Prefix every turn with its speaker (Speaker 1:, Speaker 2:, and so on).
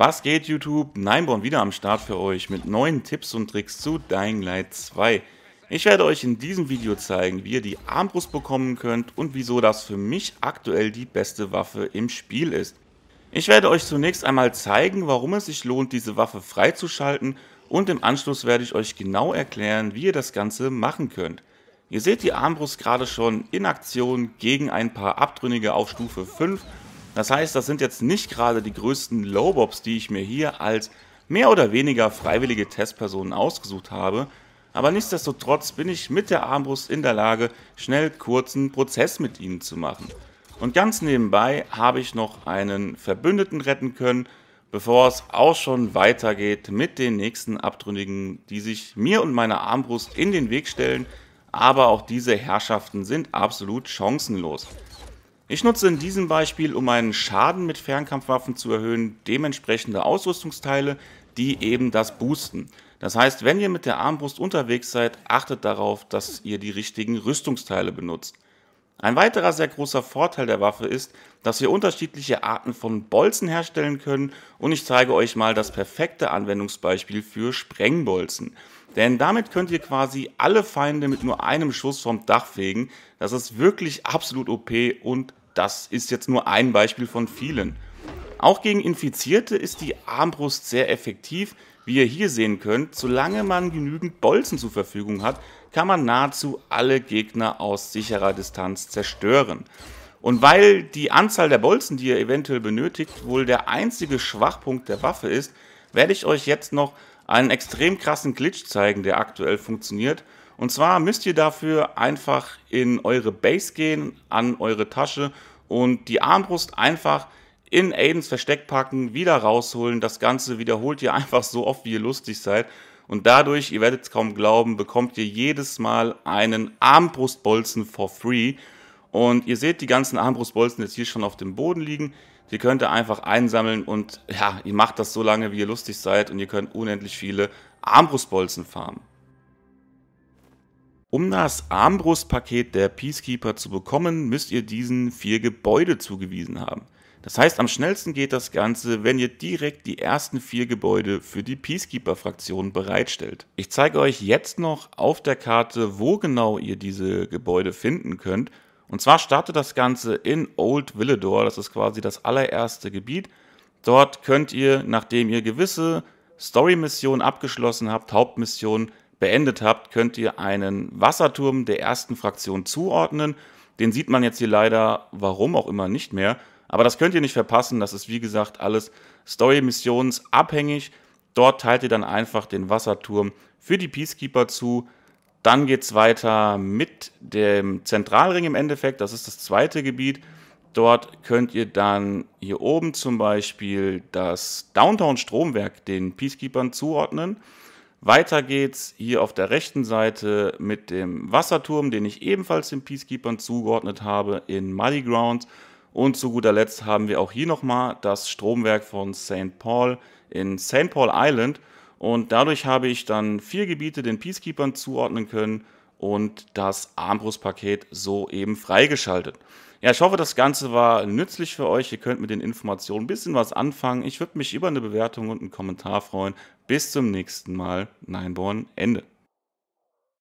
Speaker 1: Was geht YouTube? Nineborn wieder am Start für euch mit neuen Tipps und Tricks zu Dying Light 2. Ich werde euch in diesem Video zeigen, wie ihr die Armbrust bekommen könnt und wieso das für mich aktuell die beste Waffe im Spiel ist. Ich werde euch zunächst einmal zeigen, warum es sich lohnt, diese Waffe freizuschalten und im Anschluss werde ich euch genau erklären, wie ihr das Ganze machen könnt. Ihr seht die Armbrust gerade schon in Aktion gegen ein paar Abtrünnige auf Stufe 5 das heißt, das sind jetzt nicht gerade die größten Lowbobs, die ich mir hier als mehr oder weniger freiwillige Testpersonen ausgesucht habe, aber nichtsdestotrotz bin ich mit der Armbrust in der Lage, schnell kurzen Prozess mit ihnen zu machen. Und ganz nebenbei habe ich noch einen Verbündeten retten können, bevor es auch schon weitergeht mit den nächsten Abtrünnigen, die sich mir und meiner Armbrust in den Weg stellen, aber auch diese Herrschaften sind absolut chancenlos. Ich nutze in diesem Beispiel, um meinen Schaden mit Fernkampfwaffen zu erhöhen, dementsprechende Ausrüstungsteile, die eben das boosten. Das heißt, wenn ihr mit der Armbrust unterwegs seid, achtet darauf, dass ihr die richtigen Rüstungsteile benutzt. Ein weiterer sehr großer Vorteil der Waffe ist, dass wir unterschiedliche Arten von Bolzen herstellen können und ich zeige euch mal das perfekte Anwendungsbeispiel für Sprengbolzen. Denn damit könnt ihr quasi alle Feinde mit nur einem Schuss vom Dach fegen. Das ist wirklich absolut OP und das ist jetzt nur ein Beispiel von vielen. Auch gegen Infizierte ist die Armbrust sehr effektiv, wie ihr hier sehen könnt. Solange man genügend Bolzen zur Verfügung hat, kann man nahezu alle Gegner aus sicherer Distanz zerstören. Und weil die Anzahl der Bolzen, die ihr eventuell benötigt, wohl der einzige Schwachpunkt der Waffe ist, werde ich euch jetzt noch einen extrem krassen Glitch zeigen, der aktuell funktioniert und zwar müsst ihr dafür einfach in eure Base gehen, an eure Tasche und die Armbrust einfach in Aidens Versteck packen, wieder rausholen. Das Ganze wiederholt ihr einfach so oft, wie ihr lustig seid. Und dadurch, ihr werdet es kaum glauben, bekommt ihr jedes Mal einen Armbrustbolzen for free. Und ihr seht die ganzen Armbrustbolzen jetzt hier schon auf dem Boden liegen. Die könnt ihr einfach einsammeln und ja, ihr macht das so lange, wie ihr lustig seid und ihr könnt unendlich viele Armbrustbolzen farmen. Um das Armbrustpaket der Peacekeeper zu bekommen, müsst ihr diesen vier Gebäude zugewiesen haben. Das heißt, am schnellsten geht das Ganze, wenn ihr direkt die ersten vier Gebäude für die Peacekeeper-Fraktion bereitstellt. Ich zeige euch jetzt noch auf der Karte, wo genau ihr diese Gebäude finden könnt. Und zwar startet das Ganze in Old Villador, das ist quasi das allererste Gebiet. Dort könnt ihr, nachdem ihr gewisse Story-Missionen abgeschlossen habt, Hauptmissionen, beendet habt, könnt ihr einen Wasserturm der ersten Fraktion zuordnen. Den sieht man jetzt hier leider, warum auch immer, nicht mehr. Aber das könnt ihr nicht verpassen. Das ist, wie gesagt, alles Story-Missionsabhängig. Dort teilt ihr dann einfach den Wasserturm für die Peacekeeper zu. Dann geht es weiter mit dem Zentralring im Endeffekt. Das ist das zweite Gebiet. Dort könnt ihr dann hier oben zum Beispiel das Downtown-Stromwerk den Peacekeepern zuordnen. Weiter geht's hier auf der rechten Seite mit dem Wasserturm, den ich ebenfalls den Peacekeepern zugeordnet habe in Muddy Ground. Und zu guter Letzt haben wir auch hier nochmal das Stromwerk von St. Paul in St. Paul Island. Und dadurch habe ich dann vier Gebiete den Peacekeepern zuordnen können und das Armbrustpaket so eben freigeschaltet. Ja, ich hoffe, das Ganze war nützlich für euch. Ihr könnt mit den Informationen ein bisschen was anfangen. Ich würde mich über eine Bewertung und einen Kommentar freuen. Bis zum nächsten Mal. Neinborn, Ende.